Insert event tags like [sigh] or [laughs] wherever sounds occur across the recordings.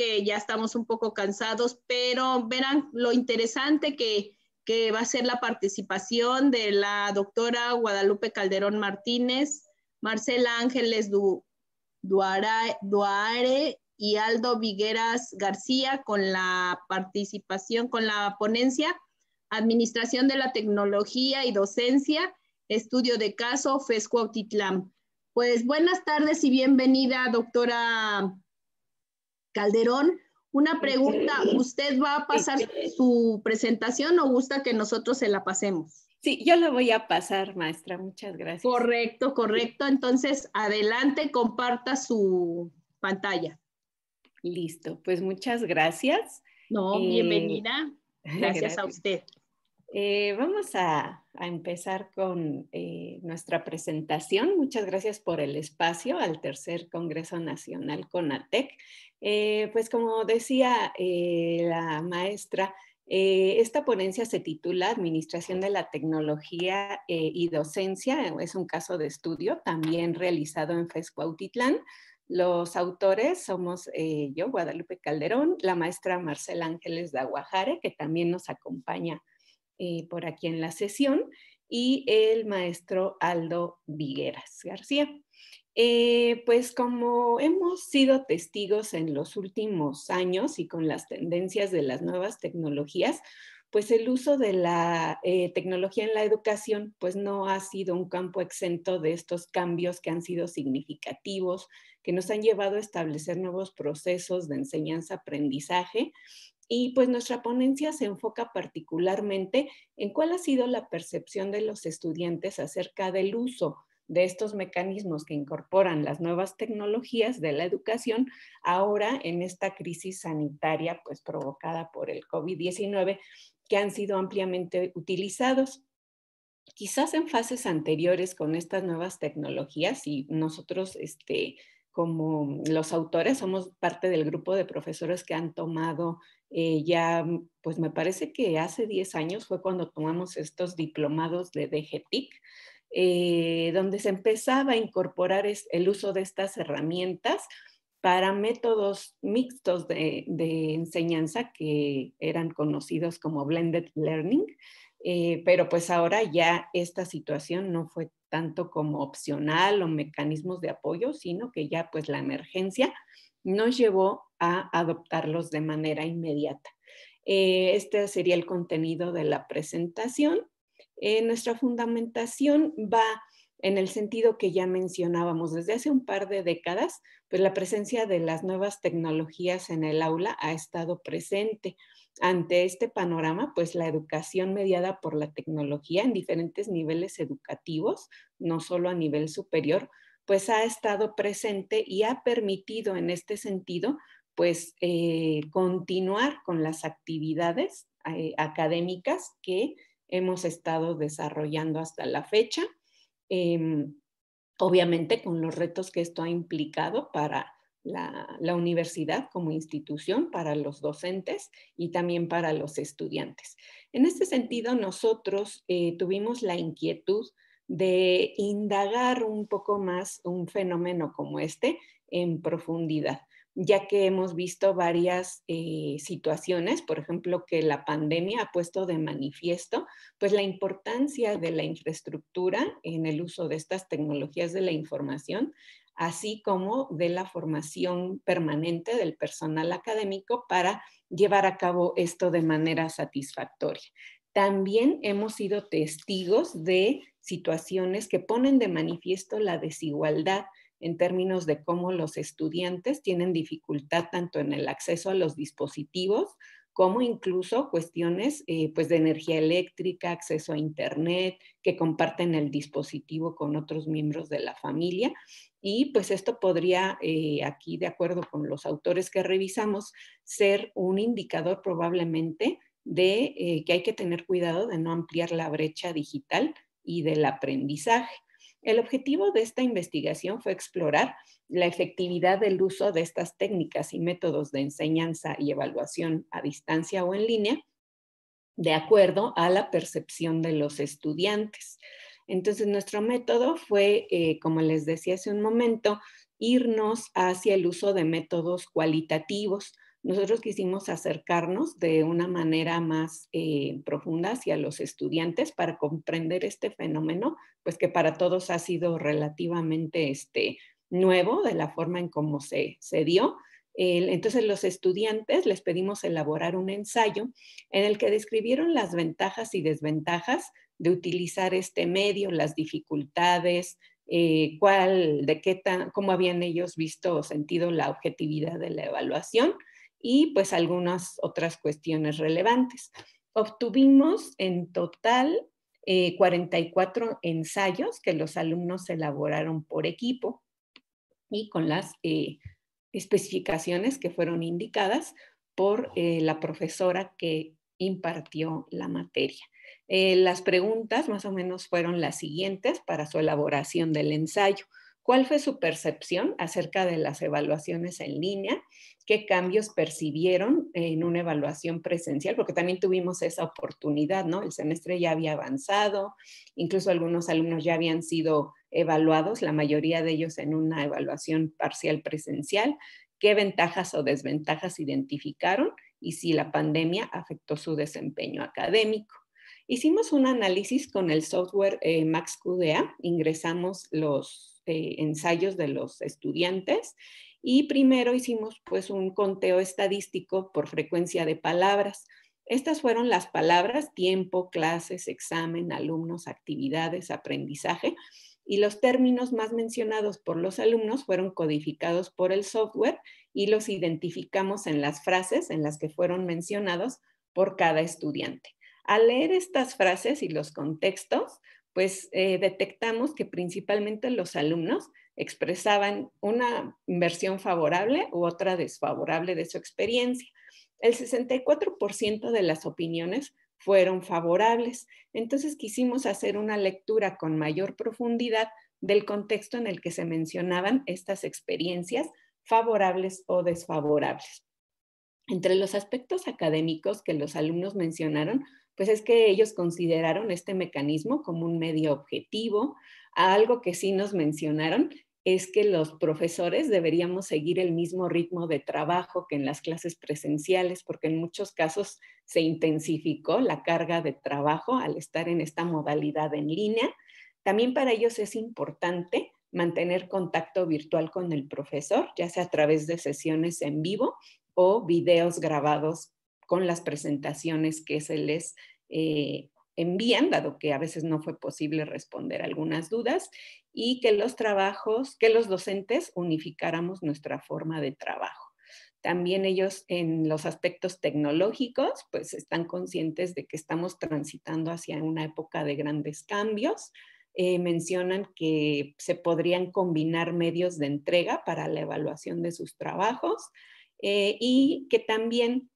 que ya estamos un poco cansados, pero verán lo interesante que, va a ser la participación de la doctora Guadalupe Calderón Martínez, Marcela Ángeles du, Duare y Aldo Vigueras García con la participación, con la ponencia Administración de la Tecnología y Docencia, Estudio de Caso, FESCO Pues buenas tardes y bienvenida, doctora Calderón, una pregunta, ¿usted va a pasar su presentación o gusta que nosotros se la pasemos? Sí, yo la voy a pasar, maestra, muchas gracias. Correcto, correcto. Entonces, adelante, comparta su pantalla. Listo, pues muchas gracias. No, eh, bienvenida. [laughs] Gracias, a usted. Eh, vamos a, empezar con eh, nuestra presentación. Muchas gracias por el espacio al Tercer Congreso Nacional CONATEC eh, pues como decía eh, la maestra, eh, esta ponencia se titula Administración de la Tecnología y Docencia, es un caso de estudio también realizado en Fescuautitlán. Los autores somos yo, Guadalupe Calderón, la maestra Marcela Ángeles de Aguajare, que también nos acompaña por aquí en la sesión, y el maestro Aldo Vigueras García. Eh, pues como hemos sido testigos en los últimos años y con las tendencias de las nuevas tecnologías, pues el uso de la eh, tecnología en la educación pues no ha sido un campo exento de estos cambios que han sido significativos, que nos han llevado a establecer nuevos procesos de enseñanza-aprendizaje. Y pues nuestra ponencia se enfoca particularmente en cuál ha sido la percepción de los estudiantes acerca del uso de estos mecanismos que incorporan las nuevas tecnologías de la educación ahora en esta crisis sanitaria pues provocada por el COVID-19 que han sido ampliamente utilizados quizás en fases anteriores con estas nuevas tecnologías y nosotros este, como los autores somos parte del grupo de profesores que han tomado eh, ya, pues me parece que hace 10 años fue cuando tomamos estos diplomados de DGTIC, eh, donde se empezaba a incorporar el uso de estas herramientas para métodos mixtos de, enseñanza que eran conocidos como blended learning, eh, pero pues ahora ya esta situación no fue tanto como opcional o mecanismos de apoyo, sino que ya pues la emergencia nos llevó a adoptarlos de manera inmediata. Eh, este sería el contenido de la presentación eh, nuestra fundamentación va en el sentido que ya mencionábamos desde hace un par de décadas, pues la presencia de las nuevas tecnologías en el aula ha estado presente. Ante este panorama, pues la educación mediada por la tecnología en diferentes niveles educativos, no solo a nivel superior, pues ha estado presente y ha permitido en este sentido, pues eh, continuar con las actividades eh, académicas que hemos estado desarrollando hasta la fecha, em, obviamente con los retos que esto ha implicado para la, universidad como institución, para los docentes y también para los estudiantes. En este sentido, nosotros eh, tuvimos la inquietud de indagar un poco más un fenómeno como este en profundidad ya que hemos visto varias eh, situaciones, por ejemplo, que la pandemia ha puesto de manifiesto, pues la importancia de la infraestructura en el uso de estas tecnologías de la información, así como de la formación permanente del personal académico para llevar a cabo esto de manera satisfactoria. También hemos sido testigos de situaciones que ponen de manifiesto la desigualdad en términos de cómo los estudiantes tienen dificultad tanto en el acceso a los dispositivos como incluso cuestiones eh, pues de energía eléctrica, acceso a Internet, que comparten el dispositivo con otros miembros de la familia. Y pues esto podría, eh, aquí de acuerdo con los autores que revisamos, ser un indicador probablemente de eh, que hay que tener cuidado de no ampliar la brecha digital y del aprendizaje. El objetivo de esta investigación fue explorar la efectividad del uso de estas técnicas y métodos de enseñanza y evaluación a distancia o en línea de acuerdo a la percepción de los estudiantes. Entonces, nuestro método fue, eh, como les decía hace un momento, irnos hacia el uso de métodos cualitativos nosotros quisimos acercarnos de una manera más eh, profunda hacia los estudiantes para comprender este fenómeno, pues que para todos ha sido relativamente este, nuevo de la forma en cómo se, se dio. Entonces los estudiantes les pedimos elaborar un ensayo en el que describieron las ventajas y desventajas de utilizar este medio, las dificultades, eh, cuál, de qué tan, cómo habían ellos visto o sentido la objetividad de la evaluación y pues algunas otras cuestiones relevantes. Obtuvimos en total 44 eh, ensayos que los alumnos elaboraron por equipo y con las eh, especificaciones que fueron indicadas por eh, la profesora que impartió la materia. las preguntas más o menos fueron las siguientes para su elaboración del ensayo cuál fue su percepción acerca de las evaluaciones en línea, qué cambios percibieron en una evaluación presencial, porque también tuvimos esa oportunidad, ¿no? El semestre ya había avanzado, incluso algunos alumnos ya habían sido evaluados, la mayoría de ellos en una evaluación parcial presencial, qué ventajas o desventajas identificaron y si la pandemia afectó su desempeño académico. Hicimos un análisis con el software eh, MaxQDA, ingresamos los eh, ensayos de los estudiantes y primero hicimos pues un conteo estadístico por frecuencia de palabras. Estas fueron las palabras tiempo, clases, examen, alumnos, actividades, aprendizaje y los términos más mencionados por los alumnos fueron codificados por el software y los identificamos en las frases en las que fueron mencionados por cada estudiante. Al leer estas frases y los contextos, pues eh, detectamos que principalmente los alumnos expresaban una versión favorable u otra desfavorable de su experiencia. El 64% de las opiniones fueron favorables. Entonces quisimos hacer una lectura con mayor profundidad del contexto en el que se mencionaban estas experiencias favorables o desfavorables. Entre los aspectos académicos que los alumnos mencionaron pues es que ellos consideraron este mecanismo como un medio objetivo. Algo que sí nos mencionaron es que los profesores deberíamos seguir el mismo ritmo de trabajo que en las clases presenciales, porque en muchos casos se intensificó la carga de trabajo al estar en esta modalidad en línea. También para ellos es importante mantener contacto virtual con el profesor, ya sea a través de sesiones en vivo o videos grabados con las presentaciones que se les eh, envían, dado que a veces no fue posible responder algunas dudas, y que los trabajos, que los docentes unificáramos nuestra forma de trabajo. También ellos en los aspectos tecnológicos, pues están conscientes de que estamos transitando hacia una época de grandes cambios. Eh, mencionan que se podrían combinar medios de entrega para la evaluación de sus trabajos eh, y que también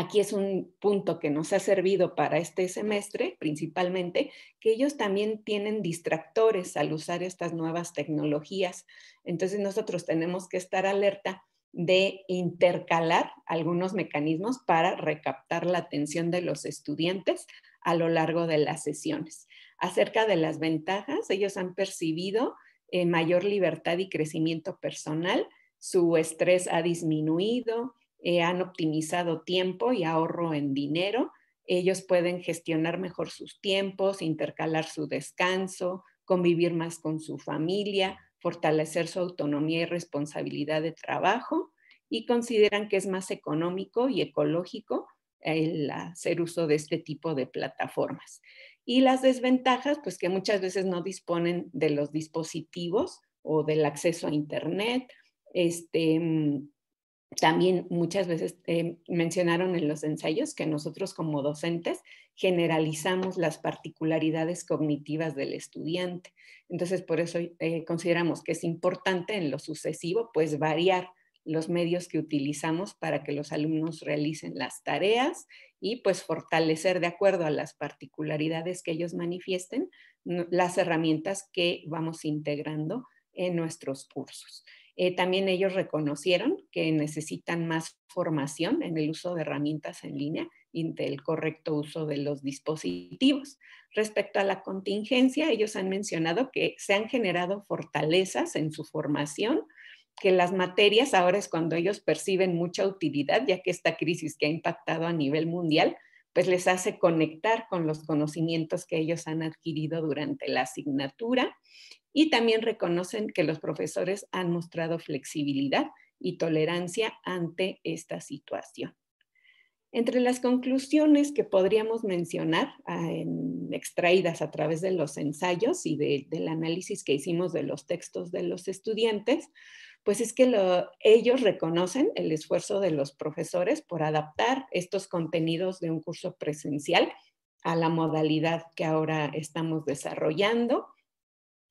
aquí es un punto que nos ha servido para este semestre principalmente, que ellos también tienen distractores al usar estas nuevas tecnologías. Entonces nosotros tenemos que estar alerta de intercalar algunos mecanismos para recaptar la atención de los estudiantes a lo largo de las sesiones. Acerca de las ventajas, ellos han percibido eh, mayor libertad y crecimiento personal, su estrés ha disminuido, eh, han optimizado tiempo y ahorro en dinero. Ellos pueden gestionar mejor sus tiempos, intercalar su descanso, convivir más con su familia, fortalecer su autonomía y responsabilidad de trabajo y consideran que es más económico y ecológico el hacer uso de este tipo de plataformas. Y las desventajas, pues que muchas veces no disponen de los dispositivos o del acceso a Internet, este, mm, también muchas veces eh, mencionaron en los ensayos que nosotros como docentes generalizamos las particularidades cognitivas del estudiante. Entonces, por eso eh, consideramos que es importante en lo sucesivo, pues variar los medios que utilizamos para que los alumnos realicen las tareas y pues fortalecer de acuerdo a las particularidades que ellos manifiesten las herramientas que vamos integrando en nuestros cursos. Eh, también ellos reconocieron que necesitan más formación en el uso de herramientas en línea y del correcto uso de los dispositivos. Respecto a la contingencia, ellos han mencionado que se han generado fortalezas en su formación, que las materias ahora es cuando ellos perciben mucha utilidad, ya que esta crisis que ha impactado a nivel mundial pues les hace conectar con los conocimientos que ellos han adquirido durante la asignatura y también reconocen que los profesores han mostrado flexibilidad y tolerancia ante esta situación. Entre las conclusiones que podríamos mencionar ah, extraídas a través de los ensayos y del análisis que hicimos de los textos de los estudiantes, pues es que ellos reconocen el esfuerzo de los profesores por adaptar estos contenidos de un curso presencial a la modalidad que ahora estamos desarrollando.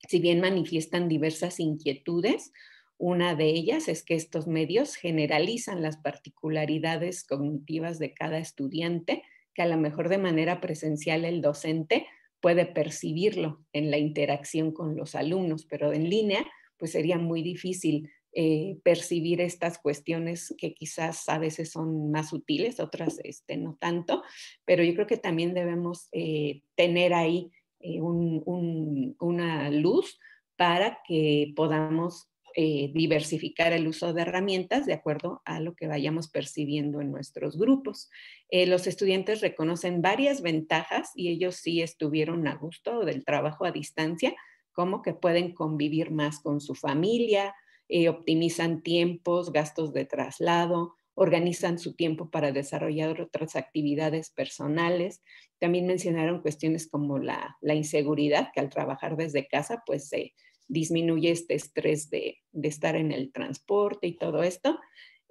Si bien manifiestan diversas inquietudes, una de ellas es que estos medios generalizan las particularidades cognitivas de cada estudiante, que a lo mejor de manera presencial el docente puede percibirlo en la interacción con los alumnos, pero en línea pues sería muy difícil eh, percibir estas cuestiones que quizás a veces son más sutiles, otras este, no tanto, pero yo creo que también debemos eh, tener ahí eh, una luz para que podamos diversificar el uso de herramientas de acuerdo a lo que vayamos percibiendo en nuestros grupos. los estudiantes reconocen varias ventajas y ellos sí estuvieron a gusto del trabajo a distancia, como que pueden convivir más con su familia, eh, optimizan tiempos, gastos de traslado, organizan su tiempo para desarrollar otras actividades personales. También mencionaron cuestiones como la, inseguridad, que al trabajar desde casa, pues se disminuye este estrés de, de, estar en el transporte y todo esto.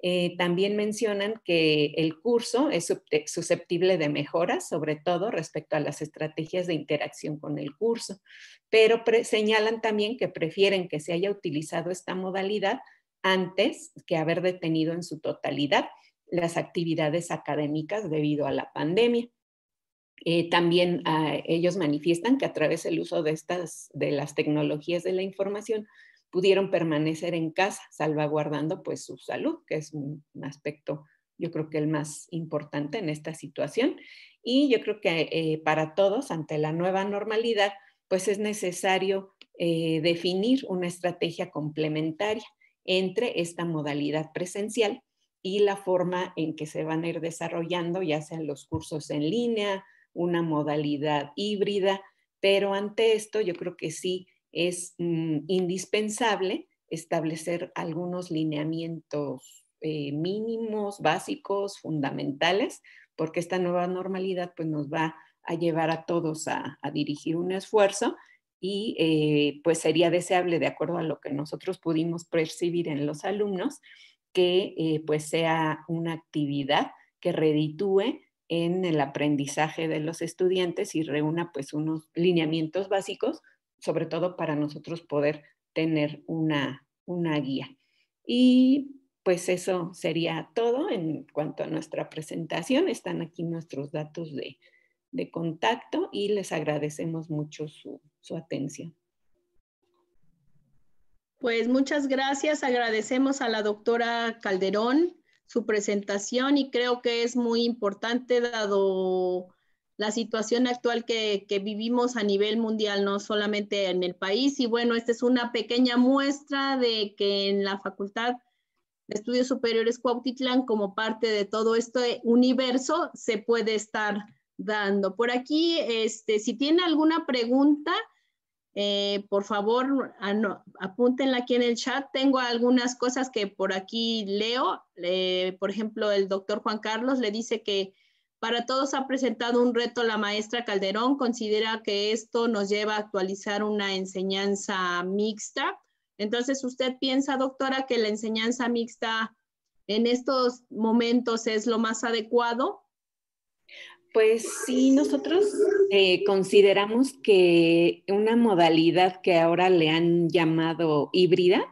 Eh, también mencionan que el curso es susceptible de mejoras, sobre todo respecto a las estrategias de interacción con el curso, pero señalan también que prefieren que se haya utilizado esta modalidad antes que haber detenido en su totalidad las actividades académicas debido a la pandemia. Eh, también ah, ellos manifiestan que a través del uso de estas de las tecnologías de la información pudieron permanecer en casa, salvaguardando pues su salud, que es un aspecto yo creo que el más importante en esta situación. Y yo creo que eh, para todos, ante la nueva normalidad, pues es necesario eh, definir una estrategia complementaria entre esta modalidad presencial y la forma en que se van a ir desarrollando, ya sean los cursos en línea, una modalidad híbrida, pero ante esto yo creo que sí es mm, indispensable establecer algunos lineamientos eh, mínimos, básicos, fundamentales, porque esta nueva normalidad pues, nos va a llevar a todos a, dirigir un esfuerzo y eh, pues sería deseable, de acuerdo a lo que nosotros pudimos percibir en los alumnos, que eh, pues sea una actividad que reditúe en el aprendizaje de los estudiantes y reúna pues unos lineamientos básicos sobre todo para nosotros poder tener una, una guía. Y pues eso sería todo en cuanto a nuestra presentación. Están aquí nuestros datos de, contacto y les agradecemos mucho su, su atención. Pues muchas gracias. Agradecemos a la doctora Calderón su presentación y creo que es muy importante dado la situación actual que, vivimos a nivel mundial, no solamente en el país. Y bueno, esta es una pequeña muestra de que en la Facultad de Estudios Superiores Cuautitlán, como parte de todo este universo, se puede estar dando. Por aquí, este, si tiene alguna pregunta, eh, por favor, apúntenla aquí en el chat. Tengo algunas cosas que por aquí leo. Eh, por ejemplo, el doctor Juan Carlos le dice que para todos ha presentado un reto la maestra Calderón. Considera que esto nos lleva a actualizar una enseñanza mixta. Entonces, ¿usted piensa, doctora, que la enseñanza mixta en estos momentos es lo más adecuado? Pues sí, nosotros eh, consideramos que una modalidad que ahora le han llamado híbrida,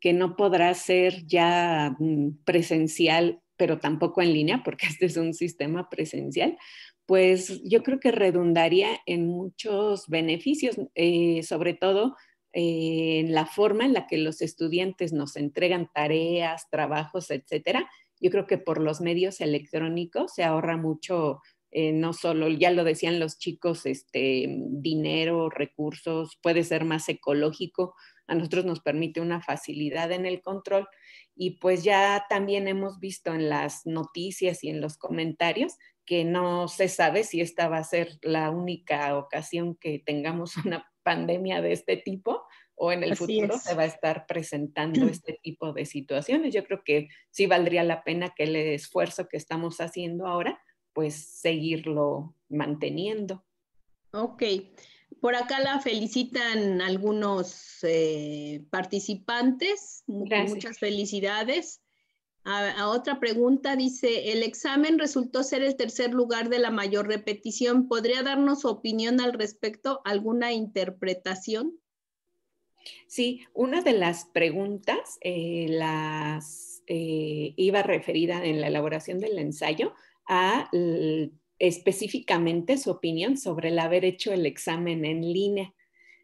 que no podrá ser ya mm, presencial pero tampoco en línea, porque [laughs] este es un sistema presencial, pues yo creo que redundaría en muchos beneficios, eh, sobre todo eh, en la forma en la que los estudiantes nos entregan tareas, trabajos, etcétera. Yo creo que por los medios electrónicos se ahorra mucho, eh, no solo, ya lo decían los chicos, este, dinero, recursos, puede ser más ecológico. A nosotros nos permite una facilidad en el control y pues ya también hemos visto en las noticias y en los comentarios que no se sabe si esta va a ser la única ocasión que tengamos [laughs] una pandemia de este tipo o en el futuro se va a estar presentando [clears throat] este tipo de situaciones. Yo creo que sí valdría la pena que el esfuerzo que estamos haciendo ahora, pues seguirlo manteniendo. Ok. Por acá la felicitan algunos eh, participantes. Muchas felicidades. A, otra pregunta dice, el examen resultó ser el tercer lugar de la mayor repetición. ¿Podría darnos su opinión al respecto? ¿Alguna interpretación? Sí, una de las preguntas eh, las eh, iba referida en la elaboración del ensayo a específicamente su opinión sobre el haber hecho el examen en línea.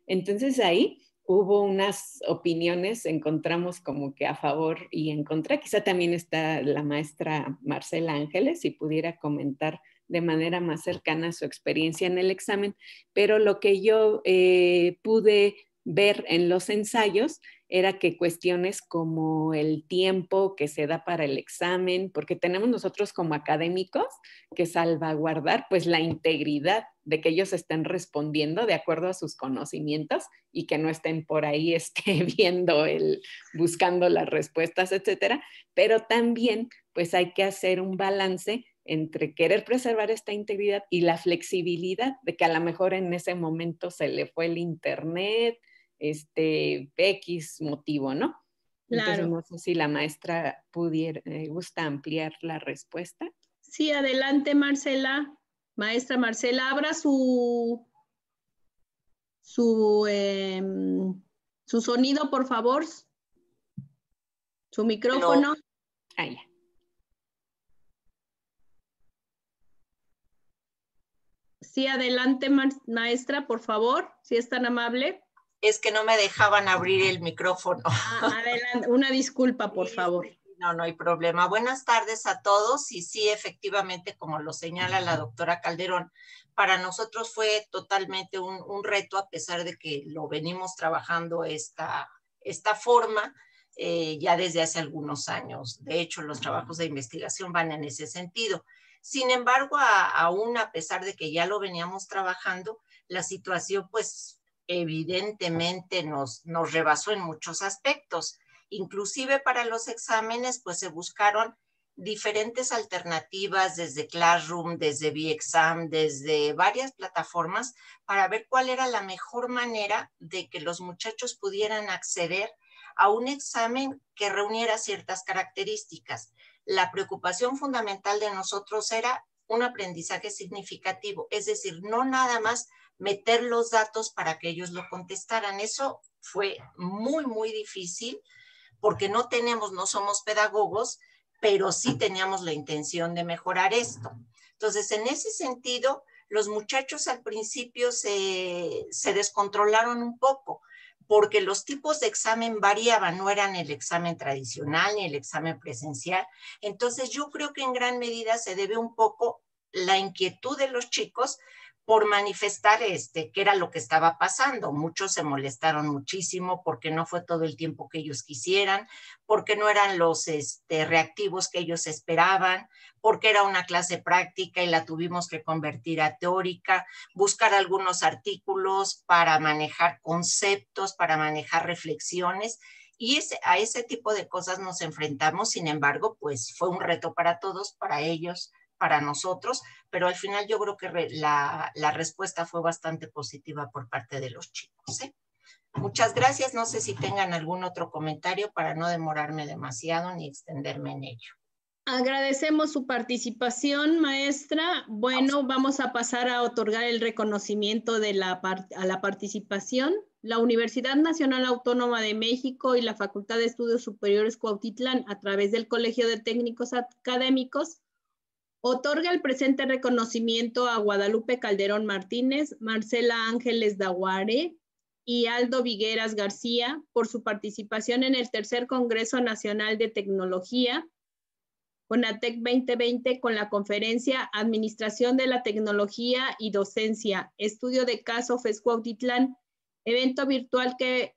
Entonces ahí hubo unas opiniones, encontramos como que a favor y en contra. Quizá también está la maestra Marcela Ángeles, y pudiera comentar de manera más cercana su experiencia en el examen, pero lo que yo eh, pude ver en los ensayos era que cuestiones como el tiempo que se da para el examen, porque tenemos nosotros como académicos que salvaguardar pues la integridad de que ellos estén respondiendo de acuerdo a sus conocimientos y que no estén por ahí [laughs] este, viendo el, buscando las respuestas, etcétera. Pero también pues hay que hacer un balance entre querer preservar esta integridad y la flexibilidad de que a lo mejor en ese momento se le fue el internet, este, X motivo, ¿no? Entonces, si la maestra pudiera, eh, gusta ampliar la respuesta. Sí, adelante, Marcela. Maestra Marcela, abra su, su, em, su sonido, por favor. Su micrófono. ahí Sí, adelante, maestra, por favor, si es tan amable es que no me dejaban abrir el micrófono. Ah, [laughs] una disculpa, por favor. No, no hay problema. Buenas tardes a todos y sí, efectivamente, como lo señala la doctora Calderón, para nosotros fue totalmente un, reto, a pesar de que lo venimos trabajando esta, esta forma eh, ya desde hace algunos años. De hecho, los trabajos de investigación van en ese sentido. Sin embargo, aún a pesar de que ya lo veníamos trabajando, la situación pues evidentemente nos, rebasó en muchos aspectos. Inclusive para los exámenes, pues se buscaron diferentes alternativas desde Classroom, desde B-Exam, desde varias plataformas para ver cuál era la mejor manera de que los muchachos pudieran acceder a un examen que reuniera ciertas características. La preocupación fundamental de nosotros era un aprendizaje significativo, es decir, no nada más meter los datos para que ellos lo contestaran. Eso fue muy, muy difícil porque no tenemos, no somos pedagogos, pero sí teníamos la intención de mejorar esto. Entonces, en ese sentido, los muchachos al principio se, se descontrolaron un poco porque los tipos de examen variaban, no eran el examen tradicional ni el examen presencial. Entonces yo creo que en gran medida se debe un poco la inquietud de los chicos por manifestar este, qué era lo que estaba pasando. Muchos se molestaron muchísimo porque no fue todo el tiempo que ellos quisieran, porque no eran los este, reactivos que ellos esperaban, porque era una clase práctica y la tuvimos que convertir a teórica, buscar algunos artículos para manejar conceptos, para manejar reflexiones. Y a ese tipo de cosas nos enfrentamos, sin embargo, pues fue un reto para todos, para ellos, para nosotros, pero al final yo creo que la, respuesta fue bastante positiva por parte de los chicos. ¿eh? Muchas gracias. No sé si tengan algún otro comentario para no demorarme demasiado ni extenderme en ello. Agradecemos su participación, maestra. Bueno, vamos a pasar a otorgar el reconocimiento de la a la participación. La Universidad Nacional Autónoma de México y la Facultad de Estudios Superiores Cuautitlán, a través del Colegio de Técnicos Académicos, Otorga el presente reconocimiento a Guadalupe Calderón Martínez, Marcela Ángeles Daguare y Aldo Vigueras García por su participación en el tercer Congreso Nacional de Tecnología, CONATEC 2020, con la conferencia Administración de la Tecnología y Docencia, estudio de caso FESCO evento virtual que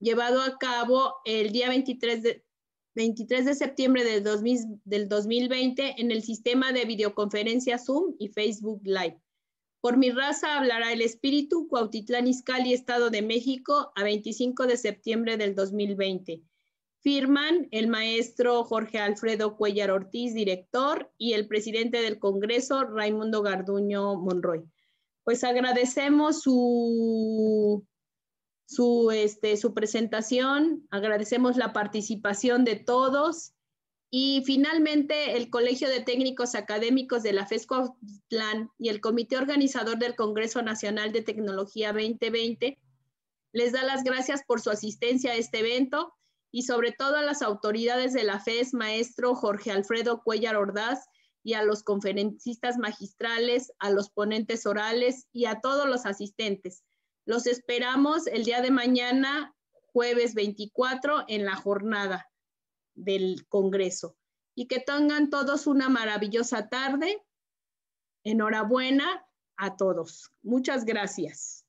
llevado a cabo el día 23 de, 23 de septiembre del, 2020 en el sistema de videoconferencia Zoom y Facebook Live. Por mi raza hablará el espíritu Cuautitlán Izcalli, Estado de México, a 25 de septiembre del 2020. Firman el maestro Jorge Alfredo Cuellar Ortiz, director, y el presidente del Congreso, Raimundo Garduño Monroy. Pues agradecemos su su, este, su presentación. Agradecemos la participación de todos. Y finalmente, el Colegio de Técnicos Académicos de la FESCO y el Comité Organizador del Congreso Nacional de Tecnología 2020 les da las gracias por su asistencia a este evento y sobre todo a las autoridades de la FES, maestro Jorge Alfredo Cuellar Ordaz, y a los conferencistas magistrales, a los ponentes orales y a todos los asistentes. Los esperamos el día de mañana, jueves 24, en la jornada del Congreso. Y que tengan todos una maravillosa tarde. Enhorabuena a todos. Muchas gracias.